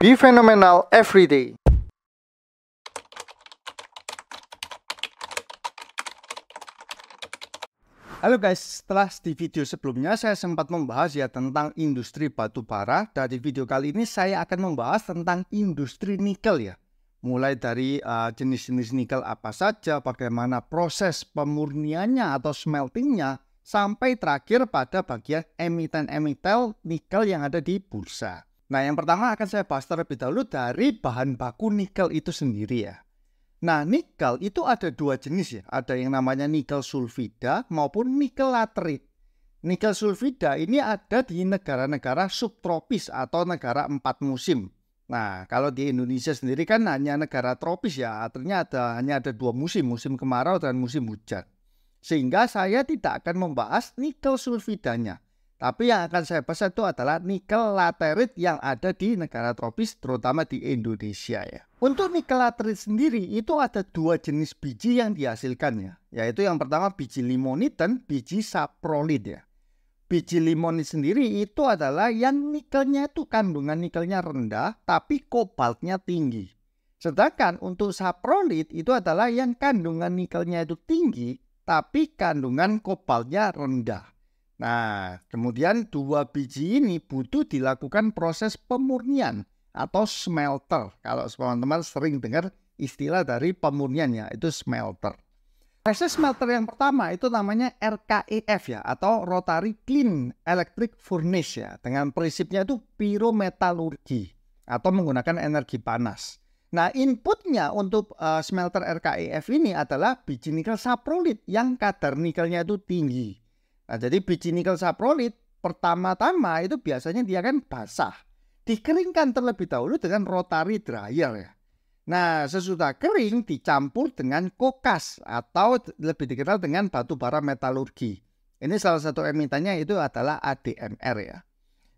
Be phenomenal every day. Halo guys, setelah di video sebelumnya saya sempat membahas ya tentang industri batu bara. Dari video kali ini saya akan membahas tentang industri nikel ya. Mulai dari eh, jenis-jenis uh, nikel apa saja, bagaimana proses pemurniannya atau smeltingnya, sampai terakhir pada bagian emiten-emiten nikel yang ada di bursa. Nah, yang pertama akan saya bahas terlebih dahulu dari bahan baku nikel itu sendiri ya. Nah, nikel itu ada dua jenis ya. Ada yang namanya nikel sulfida maupun nikel laterit. Nikel sulfida ini ada di negara-negara subtropis atau negara empat musim. Nah, kalau di Indonesia sendiri kan hanya negara tropis ya, artinya ada hanya ada dua musim, musim kemarau dan musim hujan. Sehingga saya tidak akan membahas nikel sulfidanya tapi yang akan saya bahas itu adalah nikel laterit yang ada di negara tropis terutama di Indonesia ya. Untuk nikel laterit sendiri itu ada dua jenis biji yang dihasilkannya, Yaitu yang pertama biji limonit dan biji saprolit ya. Biji limonit sendiri itu adalah yang nikelnya itu kandungan nikelnya rendah tapi kobaltnya tinggi. Sedangkan untuk saprolit itu adalah yang kandungan nikelnya itu tinggi tapi kandungan kobaltnya rendah. Nah, kemudian dua biji ini butuh dilakukan proses pemurnian atau smelter. Kalau teman-teman sering dengar istilah dari pemurniannya itu smelter. Proses smelter yang pertama itu namanya RKEF ya atau Rotary Clean Electric Furnace ya. Dengan prinsipnya itu pirometalurgi atau menggunakan energi panas. Nah, inputnya untuk uh, smelter RKEF ini adalah biji nikel saprolit yang kadar nikelnya itu tinggi. Nah, jadi biji nikel saprolit pertama-tama itu biasanya dia kan basah. Dikeringkan terlebih dahulu dengan rotary dryer ya. Nah, sesudah kering dicampur dengan kokas atau lebih dikenal dengan batu bara metalurgi. Ini salah satu emitannya itu adalah ADMR ya.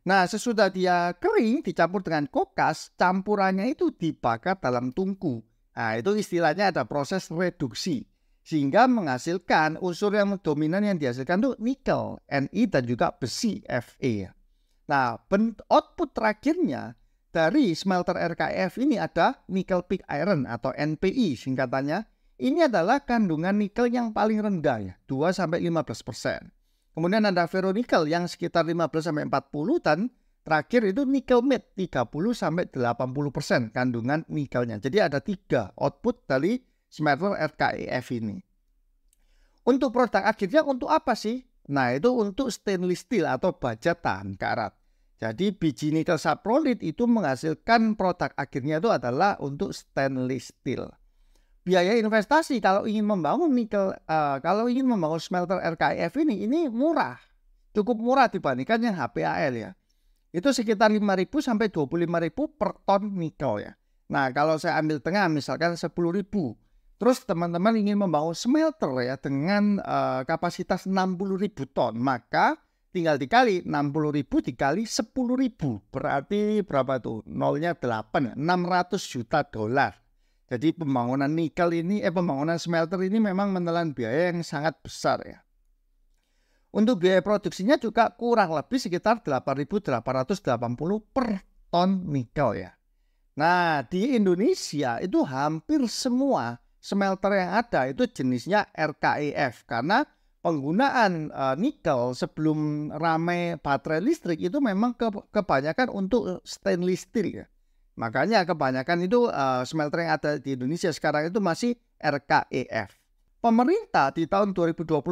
Nah, sesudah dia kering dicampur dengan kokas, campurannya itu dibakar dalam tungku. Nah, itu istilahnya ada proses reduksi sehingga menghasilkan unsur yang dominan yang dihasilkan itu nikel, Ni dan juga besi Fe. Nah, output terakhirnya dari smelter RKF ini ada nickel pig iron atau NPI singkatannya. Ini adalah kandungan nikel yang paling rendah ya, 2 sampai 15%. Kemudian ada ferronikel yang sekitar 15 sampai 40 dan terakhir itu nikel mid 30 sampai 80% kandungan nikelnya. Jadi ada tiga output dari smelter RKEF ini. Untuk produk akhirnya untuk apa sih? Nah itu untuk stainless steel atau baja tahan karat. Jadi biji nikel saprolit itu menghasilkan produk akhirnya itu adalah untuk stainless steel. Biaya investasi kalau ingin membangun nikel, uh, kalau ingin membangun smelter RKIF e ini, ini murah. Cukup murah dibandingkan yang HPAL ya. Itu sekitar 5.000 sampai 25.000 per ton nikel ya. Nah kalau saya ambil tengah misalkan 10.000. Terus teman-teman ingin membangun smelter ya dengan uh, kapasitas ribu ton, maka tinggal dikali ribu dikali ribu Berarti berapa tuh? Nolnya 8, 600 ya, juta dolar. Jadi pembangunan nikel ini eh pembangunan smelter ini memang menelan biaya yang sangat besar ya. Untuk biaya produksinya juga kurang lebih sekitar 8.880 per ton nikel ya. Nah, di Indonesia itu hampir semua smelter yang ada itu jenisnya RKEF karena penggunaan uh, nikel sebelum ramai baterai listrik itu memang ke, kebanyakan untuk stainless steel ya. Makanya kebanyakan itu uh, smelter yang ada di Indonesia sekarang itu masih RKEF. Pemerintah di tahun 2024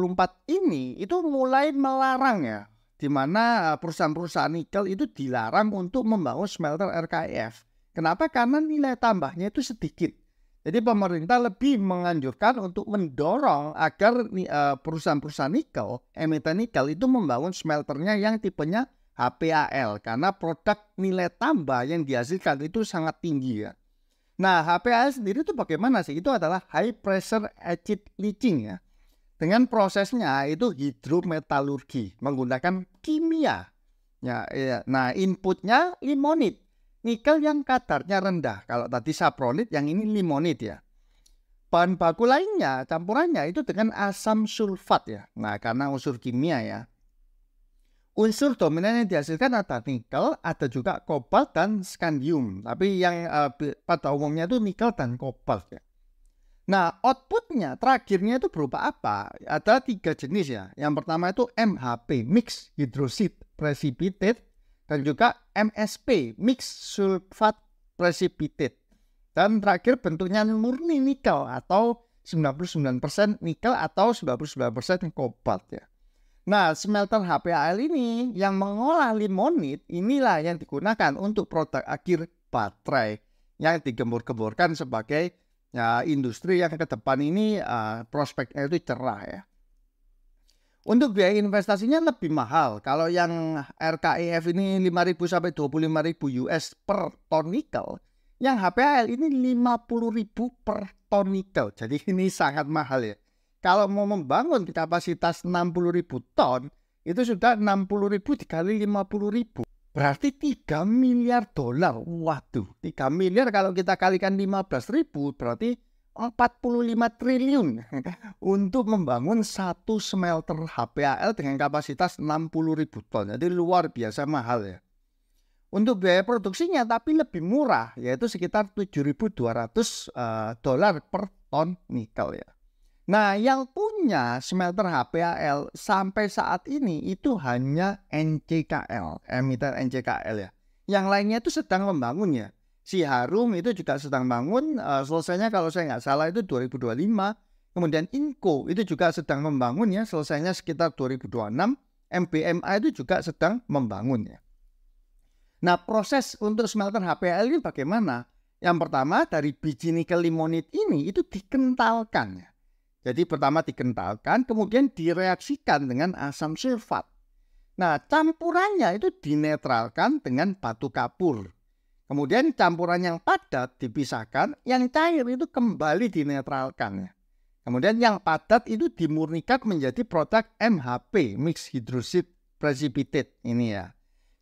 ini itu mulai melarang ya di mana eh, perusahaan-perusahaan nikel itu dilarang untuk membangun smelter RKEF. Kenapa? Karena nilai tambahnya itu sedikit jadi pemerintah lebih menganjurkan untuk mendorong agar eh, perusahaan-perusahaan nikel, emiten nikel itu membangun smelternya yang tipenya HPAL karena produk nilai tambah yang dihasilkan itu sangat tinggi ya. Nah HPAL sendiri itu bagaimana sih? Itu adalah high pressure acid leaching ya. Dengan prosesnya itu hidrometalurgi menggunakan kimia. Ya, ya. Nah inputnya limonit nikel yang kadarnya rendah. Kalau tadi saprolit, yang ini limonit ya. Bahan baku lainnya, campurannya itu dengan asam sulfat ya. Nah, karena unsur kimia ya. Unsur dominan yang dihasilkan ada nikel, ada juga kobalt dan skandium. Tapi yang uh, pada umumnya itu nikel dan kobalt ya. Nah, outputnya terakhirnya itu berupa apa? Ada tiga jenis ya. Yang pertama itu MHP, Mixed Hydroxide Precipitate dan juga MSP mixed sulfat precipitate. Dan terakhir bentuknya murni nikel atau 99% nikel atau 99% kobalt ya. Nah, smelter HPAL ini yang mengolah limonit inilah yang digunakan untuk produk akhir baterai yang digembur-gemburkan sebagai ya, industri yang ke depan ini uh, prospeknya itu cerah ya. Untuk biaya investasinya lebih mahal. Kalau yang RKEF ini 5.000 sampai 25.000 US per ton nikel, yang HPL ini 50.000 per ton nikel. Jadi ini sangat mahal ya. Kalau mau membangun kapasitas 60.000 ton, itu sudah 60.000 dikali 50.000. Berarti 3 miliar dolar. Waduh, 3 miliar kalau kita kalikan 15.000 berarti 45 triliun untuk membangun satu smelter HPAL dengan kapasitas 60 ribu ton. Jadi luar biasa mahal ya. Untuk biaya produksinya tapi lebih murah yaitu sekitar 7.200 eh, dolar per ton nikel ya. Nah yang punya smelter HPAL sampai saat ini itu hanya NCKL, emiten NCKL ya. Yang lainnya itu sedang membangunnya si Harum itu juga sedang bangun uh, selesainya kalau saya nggak salah itu 2025 kemudian Inko itu juga sedang membangun ya selesainya sekitar 2026 MBMA itu juga sedang membangun ya nah proses untuk smelter HPL ini bagaimana yang pertama dari biji nikel limonit ini itu dikentalkan ya jadi pertama dikentalkan kemudian direaksikan dengan asam sulfat nah campurannya itu dinetralkan dengan batu kapur Kemudian campuran yang padat dipisahkan, yang cair itu kembali dinetralkan. Kemudian yang padat itu dimurnikan menjadi produk MHP, mix hydroxide precipitate ini ya.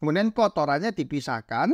Kemudian kotorannya dipisahkan,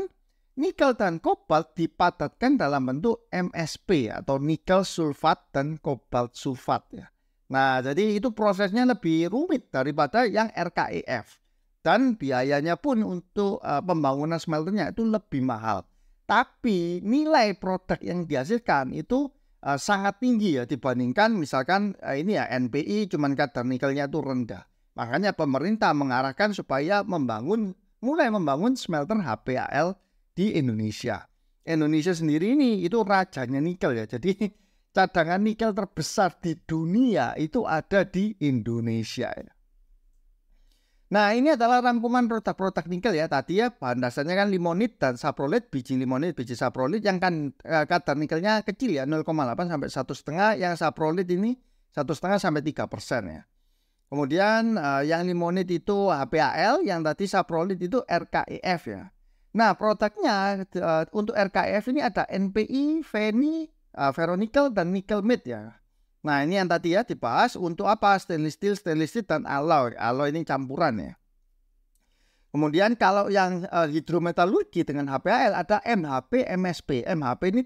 nikel dan kobalt dipadatkan dalam bentuk MSP atau nikel sulfat dan kobalt sulfat ya. Nah, jadi itu prosesnya lebih rumit daripada yang RKEF dan biayanya pun untuk uh, pembangunan smelternya itu lebih mahal. Tapi nilai produk yang dihasilkan itu uh, sangat tinggi ya dibandingkan misalkan uh, ini ya NPI cuman kadar nikelnya itu rendah. Makanya pemerintah mengarahkan supaya membangun mulai membangun smelter HPAL di Indonesia. Indonesia sendiri ini itu rajanya nikel ya. Jadi cadangan nikel terbesar di dunia itu ada di Indonesia ya. Nah, ini adalah rangkuman produk-produk nikel ya. Tadi ya bahan dasarnya kan limonit dan saprolit, biji limonit, biji saprolit yang kan eh, kadar nikelnya kecil ya 0,8 sampai satu setengah. Yang saprolit ini satu setengah sampai tiga persen ya. Kemudian eh, yang limonit itu HPAL, yang tadi saprolit itu RKEF ya. Nah, produknya eh, untuk RKEF ini ada NPI, Veni, eh, Veronikel dan nikel mid ya. Nah ini yang tadi ya dibahas untuk apa stainless steel, stainless steel dan alloy. Alloy ini campuran ya. Kemudian kalau yang uh, hidrometalurgi dengan HPAL ada MHP, MSP. MHP ini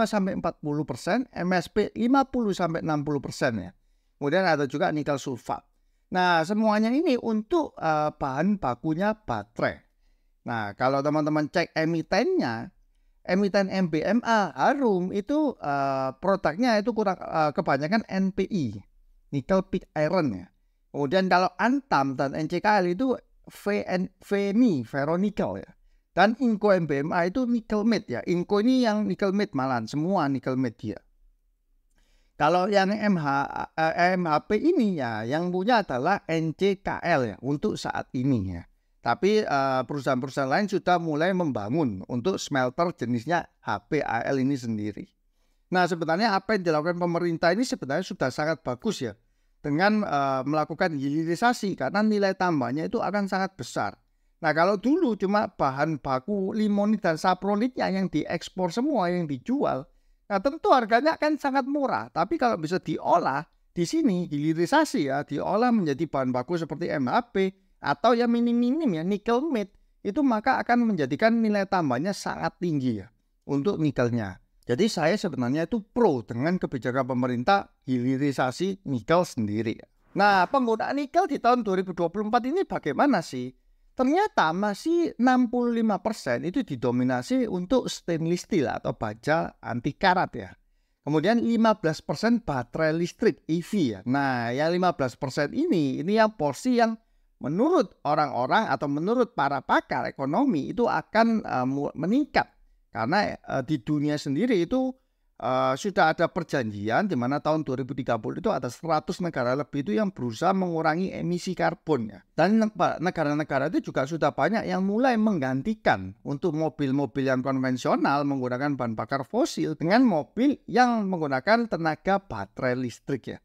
35 sampai 40 persen, MSP 50 sampai 60 persen ya. Kemudian ada juga nikel sulfat. Nah semuanya ini untuk uh, bahan bakunya baterai. Nah kalau teman-teman cek emitennya emiten MBMA Harum itu uh, produknya itu kurang uh, kebanyakan NPI nickel pig iron ya. Kemudian kalau Antam dan NCKL itu VN, VNI nickel ya. Dan Inco MBMA itu nickel mid ya. Inco ini yang nickel mid malahan semua nickel mid dia. Kalau yang MH, eh, MHP ini ya yang punya adalah NCKL ya untuk saat ini ya. Tapi eh, perusahaan-perusahaan lain sudah mulai membangun untuk smelter jenisnya HPAL ini sendiri. Nah, sebenarnya apa yang dilakukan pemerintah ini sebenarnya sudah sangat bagus ya dengan uh, melakukan hilirisasi karena nilai tambahnya itu akan sangat besar. Nah, kalau dulu cuma bahan baku limonit dan sapronitnya yang diekspor semua yang dijual, nah tentu harganya akan sangat murah. Tapi kalau bisa diolah di sini hilirisasi ya, diolah menjadi bahan baku seperti MHP, atau ya minim-minim ya nikel mid itu maka akan menjadikan nilai tambahnya sangat tinggi ya untuk nikelnya. Jadi saya sebenarnya itu pro dengan kebijakan pemerintah hilirisasi nikel sendiri. Nah penggunaan nikel di tahun 2024 ini bagaimana sih? Ternyata masih 65% itu didominasi untuk stainless steel atau baja anti karat ya. Kemudian 15% baterai listrik EV ya. Nah yang 15% ini, ini yang porsi yang menurut orang-orang atau menurut para pakar ekonomi itu akan uh, meningkat karena uh, di dunia sendiri itu uh, sudah ada perjanjian di mana tahun 2030 itu ada 100 negara lebih itu yang berusaha mengurangi emisi karbon ya. Dan negara-negara itu juga sudah banyak yang mulai menggantikan untuk mobil-mobil yang konvensional menggunakan bahan bakar fosil dengan mobil yang menggunakan tenaga baterai listrik ya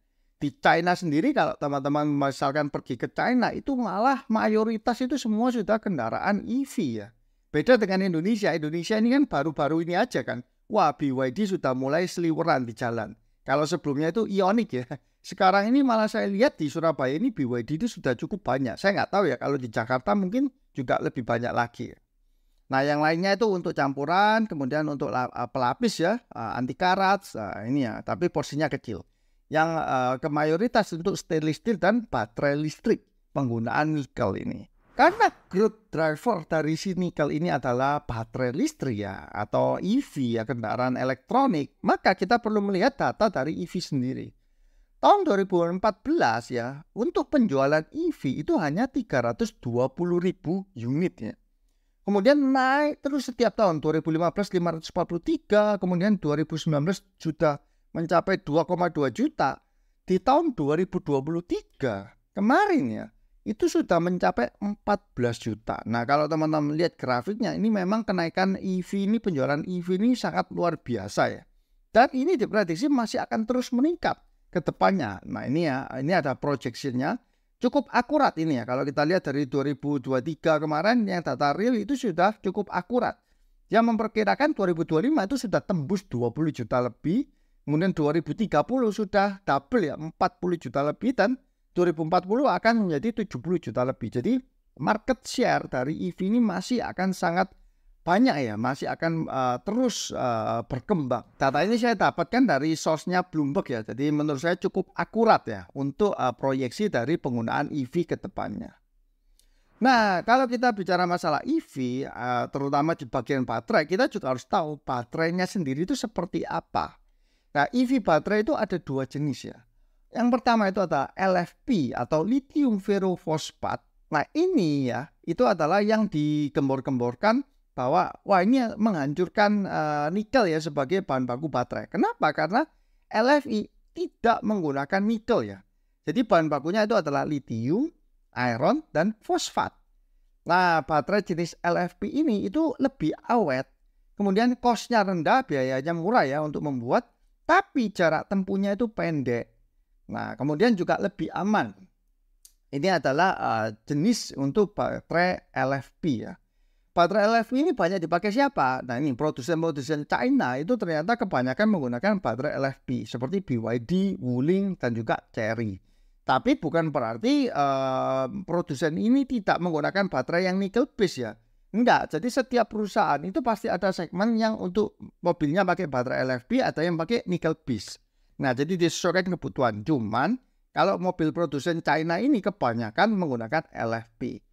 di China sendiri kalau teman-teman misalkan pergi ke China itu malah mayoritas itu semua sudah kendaraan EV ya. Beda dengan Indonesia. Indonesia ini kan baru-baru ini aja kan. Wah BYD sudah mulai seliweran di jalan. Kalau sebelumnya itu ionik ya. Sekarang ini malah saya lihat di Surabaya ini BYD itu sudah cukup banyak. Saya nggak tahu ya kalau di Jakarta mungkin juga lebih banyak lagi. Ya. Nah yang lainnya itu untuk campuran, kemudian untuk eh, pelapis ya, eh, anti karat, eh, ini ya. Tapi porsinya kecil yang uh, eh, kemayoritas untuk stainless steel dan baterai listrik penggunaan nikel ini. Karena growth driver dari si nikel ini adalah baterai listrik ya atau EV ya kendaraan elektronik, maka kita perlu melihat data dari EV sendiri. Tahun 2014 ya, untuk penjualan EV itu hanya 320 ribu unit ya. Kemudian naik terus setiap tahun 2015 543, kemudian 2019 juta mencapai 2,2 juta di tahun 2023 kemarin ya itu sudah mencapai 14 juta. Nah kalau teman-teman lihat grafiknya ini memang kenaikan EV ini penjualan EV ini sangat luar biasa ya. Dan ini diprediksi masih akan terus meningkat ke depannya. Nah ini ya ini ada proyeksinya cukup akurat ini ya. Kalau kita lihat dari 2023 kemarin yang data real itu sudah cukup akurat. Yang memperkirakan 2025 itu sudah tembus 20 juta lebih Kemudian 2030 sudah double ya 40 juta lebih dan 2040 akan menjadi 70 juta lebih. Jadi market share dari EV ini masih akan sangat banyak ya, masih akan uh, terus uh, berkembang. Data ini saya dapatkan dari source-nya Bloomberg ya. Jadi menurut saya cukup akurat ya untuk uh, proyeksi dari penggunaan EV ke depannya. Nah, kalau kita bicara masalah EV, uh, terutama di bagian baterai, kita juga harus tahu baterainya sendiri itu seperti apa. Nah, EV baterai itu ada dua jenis ya. Yang pertama itu adalah LFP atau lithium ferrofosfat. Nah, ini ya, itu adalah yang digembor-gemborkan bahwa wah ini menghancurkan uh, nikel ya sebagai bahan baku baterai. Kenapa? Karena LFI tidak menggunakan nikel ya. Jadi bahan bakunya itu adalah lithium, iron, dan fosfat. Nah, baterai jenis LFP ini itu lebih awet. Kemudian kosnya rendah, biayanya murah ya untuk membuat tapi jarak tempuhnya itu pendek. Nah, kemudian juga lebih aman. Ini adalah uh, jenis untuk baterai LFP ya. Baterai LFP ini banyak dipakai siapa? Nah ini produsen-produsen China itu ternyata kebanyakan menggunakan baterai LFP seperti BYD, Wuling, dan juga Cherry. Tapi bukan berarti uh, produsen ini tidak menggunakan baterai yang nickel base ya Enggak, jadi setiap perusahaan itu pasti ada segmen yang untuk mobilnya pakai baterai LFP, atau yang pakai nickel bis. Nah, jadi disesuaikan kebutuhan. Cuman kalau mobil produsen China ini kebanyakan menggunakan LFP.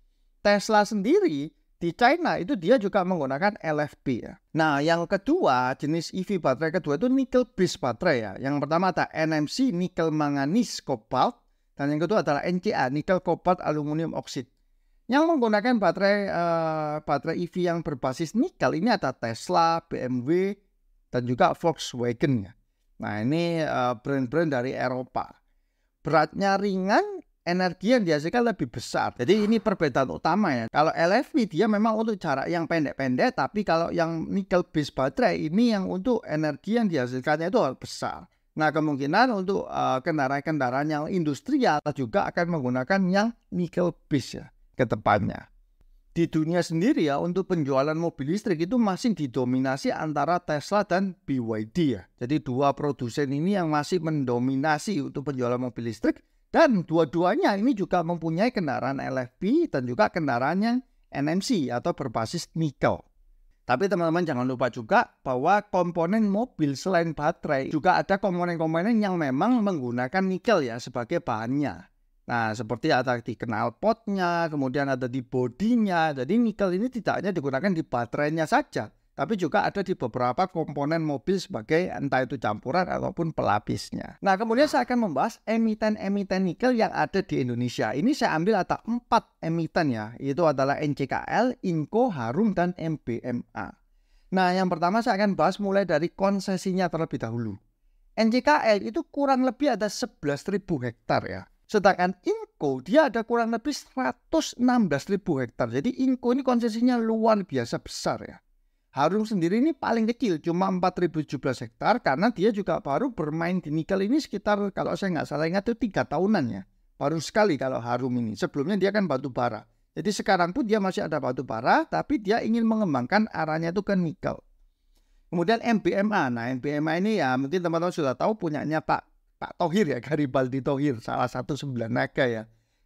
Tesla sendiri di China itu dia juga menggunakan LFP ya. Nah yang kedua jenis EV baterai kedua itu nickel base baterai ya. Yang pertama ada NMC nickel manganis cobalt dan yang kedua adalah NCA nickel cobalt aluminium oxide. Yang menggunakan baterai uh, baterai EV yang berbasis nikel ini ada Tesla, BMW, dan juga Volkswagen. Ya. Nah ini eh, brand-brand uh, dari Eropa. Beratnya ringan, energi yang dihasilkan lebih besar. Jadi ini perbedaan utama ya. Kalau LFP dia memang untuk jarak yang pendek-pendek, tapi kalau yang nikel based baterai ini yang untuk energi yang dihasilkannya itu harus besar. Nah, kemungkinan untuk eh, kendaraan-kendaraan uh, yang industrial juga akan menggunakan yang nikel base ya ke depannya. Di dunia sendiri ya untuk penjualan mobil listrik itu masih didominasi antara Tesla dan BYD ya. Jadi dua produsen ini yang masih mendominasi untuk penjualan mobil listrik dan dua-duanya ini juga mempunyai kendaraan LFP dan juga kendaraannya NMC atau berbasis nikel. Tapi teman-teman jangan lupa juga bahwa komponen mobil selain baterai juga ada komponen-komponen yang memang menggunakan nikel ya sebagai bahannya. Nah, seperti ada di kenal potnya, kemudian ada di bodinya. Jadi nikel ini tidak hanya digunakan di baterainya saja, tapi juga ada di beberapa komponen mobil sebagai entah itu campuran ataupun pelapisnya. Nah, kemudian saya akan membahas emiten-emiten nikel yang ada di Indonesia. Ini saya ambil ada empat emiten ya, yaitu adalah NCKL, Inco, Harum, dan MBMA. Nah, yang pertama saya akan bahas mulai dari konsesinya terlebih dahulu. NCKL itu kurang lebih ada 11.000 hektar ya. Sedangkan Inko dia ada kurang lebih 116 ribu hektar. Jadi Inko ini konsesinya luar biasa besar ya. Harum sendiri ini paling kecil cuma 4.017 hektar karena dia juga baru bermain di nikel ini sekitar kalau saya nggak salah ingat itu tiga tahunan ya. Baru sekali kalau Harum ini. Sebelumnya dia kan batu bara. Jadi sekarang pun dia masih ada batu bara tapi dia ingin mengembangkan arahnya itu ke nikel. Kemudian MBMA. Nah MBMA ini ya mungkin teman-teman sudah tahu punyanya Pak Pak Tohir ya Garibaldi Tohir salah satu sembilan naga ya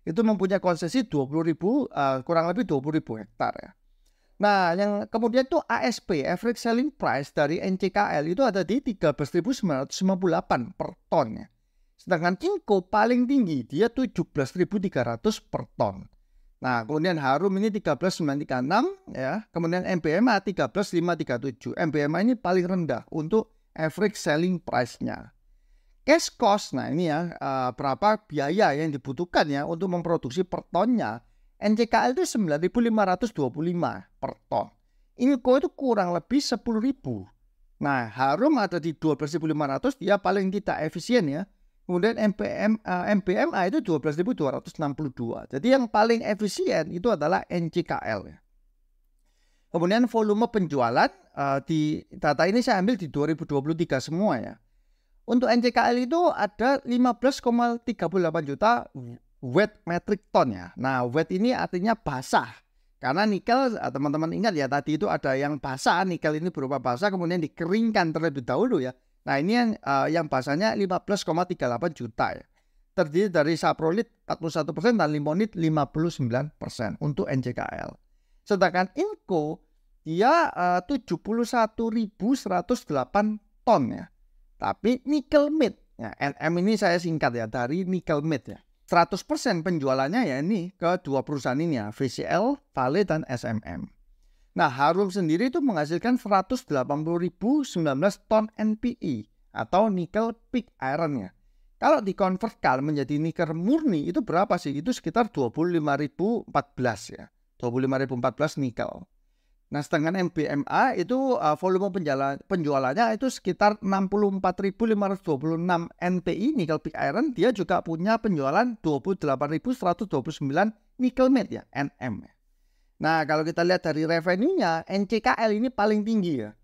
itu mempunyai konsesi 20 ribu uh, kurang lebih 20 ribu hektar ya. Nah yang kemudian itu ASP average selling price dari NCKL itu ada di 13.998 per ton ya. Sedangkan Kinko paling tinggi dia 17.300 per ton. Nah kemudian Harum ini 13.936 ya. Kemudian MBMA 13.537. MBMA ini paling rendah untuk average selling price-nya. Cash cost, nah ini ya uh, berapa biaya yang dibutuhkan ya untuk memproduksi per tonnya. NCKL itu 9.525 per ton. Inco itu kurang lebih 10.000. Nah, Harum ada di 12.500 dia paling tidak efisien ya. Kemudian MPM uh, eh, MPMA itu 12.262. Jadi yang paling efisien itu adalah NCKL ya. Kemudian volume penjualan uh, di data ini saya ambil di 2023 semua ya. Untuk NCKL itu ada 15,38 juta wet metric ton ya. Nah, wet ini artinya basah. Karena nikel, eh, teman-teman ingat ya tadi itu ada yang basah, nikel ini berupa basah kemudian dikeringkan terlebih dahulu ya. Nah, ini yang uh, yang basahnya 15,38 juta ya. Terdiri dari saprolit 41% dan limonit 59% untuk NCKL. Sedangkan Inco dia eh, uh, 71.108 ton ya. Tapi nickel mid, ya, NM ini saya singkat ya dari nickel mid ya. 100% penjualannya ya ini ke dua perusahaan ini ya, VCL, Vale, dan SMM. Nah, Harum sendiri itu menghasilkan 180.019 ton NPI e, atau nickel pig iron ya. Kalau dikonvertkan menjadi nikel murni itu berapa sih? Itu sekitar 25.014 ya. 25.014 nikel. Nah, sedangkan MBMA itu uh, volume penjualan, penjualannya itu sekitar 64.526 NPI nickel pig iron. Dia juga punya penjualan 28.129 nickel matte ya, NM. Ya. Nah, kalau kita lihat dari revenue-nya, NCKL ini paling tinggi ya.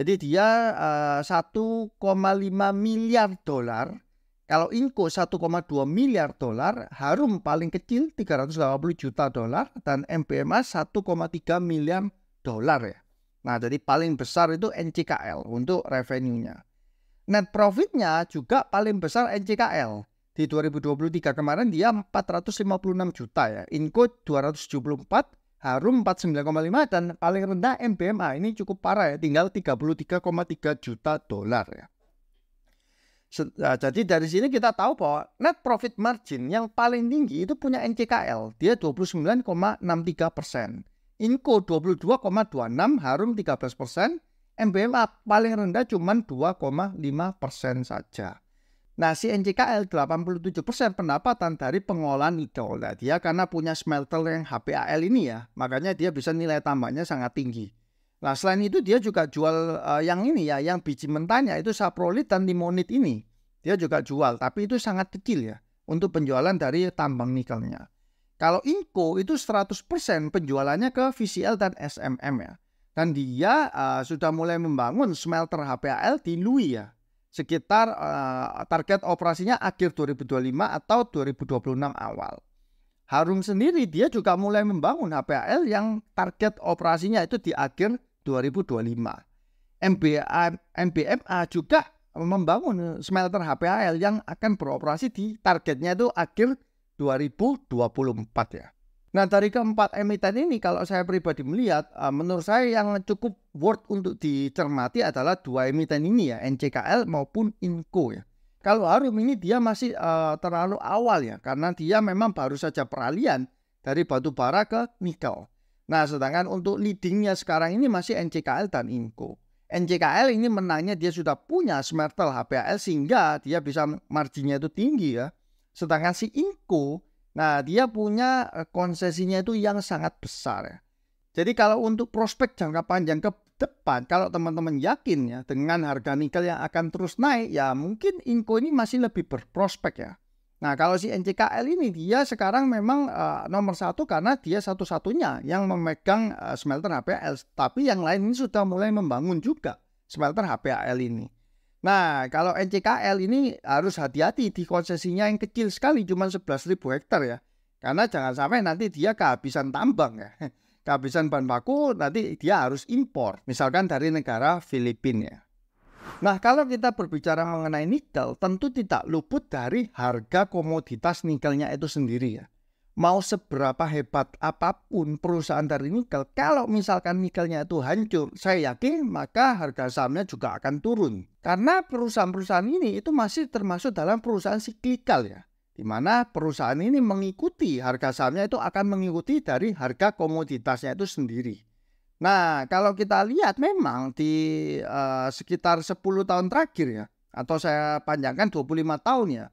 Jadi dia uh, 1,5 miliar dolar. Kalau Inco 1,2 miliar dolar, Harum paling kecil 380 juta dolar dan MBMA 1,3 miliar dolar ya. Nah, jadi paling besar itu NCKL untuk revenue-nya. Net profit-nya juga paling besar NCKL. Di 2023 kemarin dia 456 juta ya. Inco 274, Harum 49,5 dan paling rendah MBMA ini cukup parah ya, tinggal 33,3 juta dolar ya. Nah, jadi dari sini kita tahu bahwa net profit margin yang paling tinggi itu punya NCKL, dia 29,63 persen. Inco 22,26 harum 13 persen, MBMA paling rendah cuma 2,5 persen saja. Nah, si NCKL 87% pendapatan dari pengolahan nikel. lah dia karena punya smelter yang HPAL ini ya, makanya dia bisa nilai tambahnya sangat tinggi. Nah, selain itu dia juga jual uh, yang ini ya, yang biji mentahnya itu saprolit dan limonit ini. Dia juga jual, tapi itu sangat kecil ya untuk penjualan dari tambang nikelnya. Kalau Inko itu 100% penjualannya ke VCL dan SMM ya. Dan dia uh, sudah mulai membangun smelter HPAL di Lui ya. Sekitar uh, target operasinya akhir 2025 atau 2026 awal. Harum sendiri dia juga mulai membangun HPAL yang target operasinya itu di akhir 2025. MBA, MBMA juga membangun eh, smelter HPAL yang akan beroperasi di targetnya itu akhir 2024 ya. Nah dari keempat emiten ini kalau saya pribadi melihat eh, menurut saya yang cukup worth untuk dicermati adalah dua emiten ini ya NCKL maupun INCO ya. Kalau Harum ini dia masih uh, terlalu awal ya karena dia memang baru saja peralihan dari batu bara ke nikel. Nah sedangkan untuk leadingnya sekarang ini masih NCKL dan INCO. NCKL ini menangnya dia sudah punya smelter HPL sehingga dia bisa marginnya itu tinggi ya. Sedangkan si Inko, nah dia punya eh, konsesinya itu yang sangat besar. ya. Jadi kalau untuk prospek jangka panjang ke depan, kalau teman-teman yakin ya dengan harga nikel yang akan terus naik, ya mungkin Inko ini masih lebih berprospek ya. Nah kalau si NCKL ini dia sekarang memang uh, nomor satu karena dia satu-satunya yang memegang uh, smelter HPAL, tapi yang lain ini sudah mulai membangun juga smelter HPAL ini. Nah, kalau NCKL ini harus hati-hati di konsesinya yang kecil sekali, cuma 11.000 hektar ya. Karena jangan sampai nanti dia kehabisan tambang ya. Kehabisan bahan baku, nanti dia harus impor. Misalkan dari negara Filipina ya. Nah, kalau kita berbicara mengenai nikel, tentu tidak luput dari harga komoditas nikelnya itu sendiri ya mau seberapa hebat apapun perusahaan dari nikel, kalau misalkan nikelnya itu hancur, saya yakin maka harga sahamnya juga akan turun. Karena perusahaan-perusahaan ini itu masih termasuk dalam perusahaan siklikal ya. Di mana perusahaan ini mengikuti harga sahamnya itu akan mengikuti dari harga komoditasnya itu sendiri. Nah, kalau kita lihat memang di uh, sekitar 10 tahun terakhir ya, atau saya panjangkan 25 tahun ya,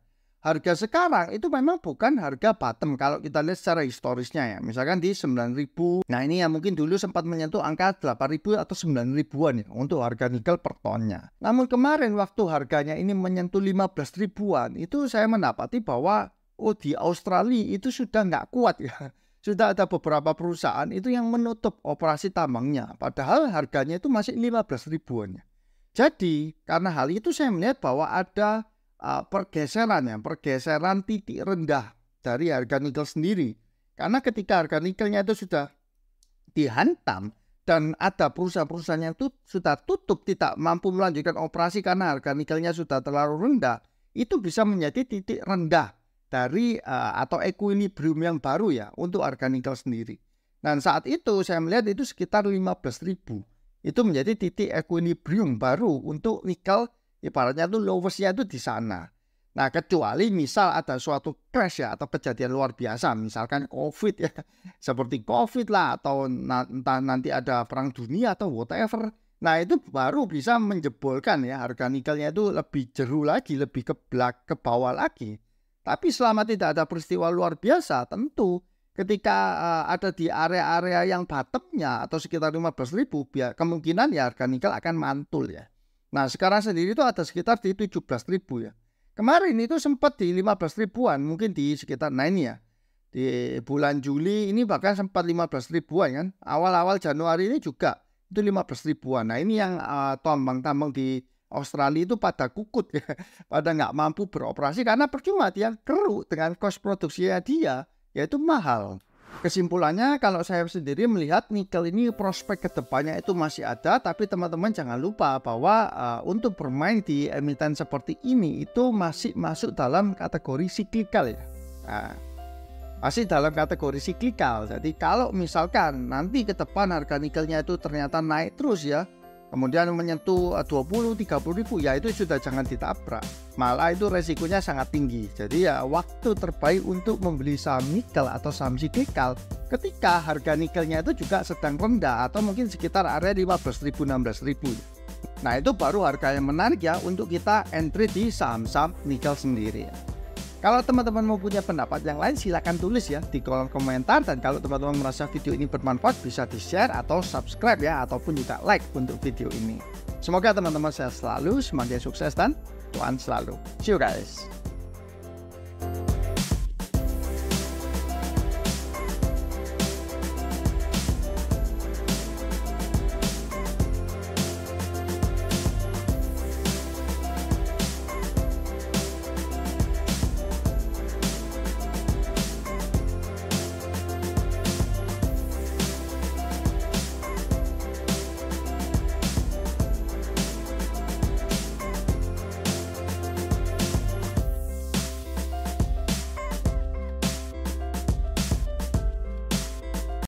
harga sekarang itu memang bukan harga bottom kalau kita lihat secara historisnya ya. Misalkan di 9000. Nah, ini ya mungkin dulu sempat menyentuh angka 8000 atau 9000-an ya untuk harga nikel per tonnya. Namun kemarin waktu harganya ini menyentuh belas ribuan, itu saya mendapati bahwa oh di Australia itu sudah nggak kuat ya. Sudah ada beberapa perusahaan itu yang menutup operasi tambangnya padahal harganya itu masih belas ya Jadi, karena hal itu saya melihat bahwa ada Eh, pergeseran ya, pergeseran titik rendah dari harga nikel sendiri. Karena ketika harga nikelnya itu sudah dihantam dan ada perusahaan-perusahaan yang tut sudah tutup tidak mampu melanjutkan operasi karena harga nikelnya sudah terlalu rendah, itu bisa menjadi titik rendah dari uh, atau equilibrium yang baru ya untuk harga nikel sendiri. Dan saat itu saya melihat itu sekitar 15.000. Itu menjadi titik equilibrium baru untuk nikel Ibaratnya tuh lowestnya itu di sana. Nah, kecuali misal ada suatu crash ya atau kejadian luar biasa, misalkan COVID ya, seperti COVID lah atau entah nanti ada perang dunia atau whatever. Nah, itu baru bisa menjebolkan ya harga nikelnya itu lebih jeru lagi, lebih ke belak ke bawah lagi. Tapi selama tidak ada peristiwa luar biasa, tentu ketika eh, ada di area-area yang bottomnya atau sekitar 15.000 kemungkinan ya harga nikel akan mantul ya. Nah sekarang sendiri itu ada sekitar di 17 ribu ya. Kemarin itu sempat di 15 ribuan mungkin di sekitar nah ini ya. Di bulan Juli ini bahkan sempat 15 ribuan kan. Awal-awal Januari ini juga itu 15 ribuan. Nah ini yang uh, tambang-tambang di Australia itu pada kukut ya. Pada nggak mampu beroperasi karena percuma dia keruh dengan kos produksinya dia yaitu mahal. Kesimpulannya kalau saya sendiri melihat nikel ini prospek kedepannya itu masih ada tapi teman-teman jangan lupa bahwa uh, untuk bermain di emiten seperti ini itu masih masuk dalam kategori siklikal ya. Nah, masih dalam kategori siklikal. Jadi kalau misalkan nanti ke depan harga nikelnya itu ternyata naik terus ya, kemudian menyentuh 20 eh, 30 ribu ya itu sudah jangan ditabrak malah itu resikonya sangat tinggi jadi ya waktu terbaik untuk membeli saham nikel atau saham sidikal ketika harga nikelnya itu juga sedang rendah atau mungkin sekitar area 15 ribu, 16 ribu. nah itu baru harga yang menarik ya untuk kita entry di saham-saham nikel sendiri kalau teman-teman mau punya pendapat yang lain silahkan tulis ya di kolom komentar dan kalau teman-teman merasa video ini bermanfaat bisa di-share atau subscribe ya ataupun juga like untuk video ini. Semoga teman-teman sehat selalu, semakin sukses dan Tuhan selalu. See you guys.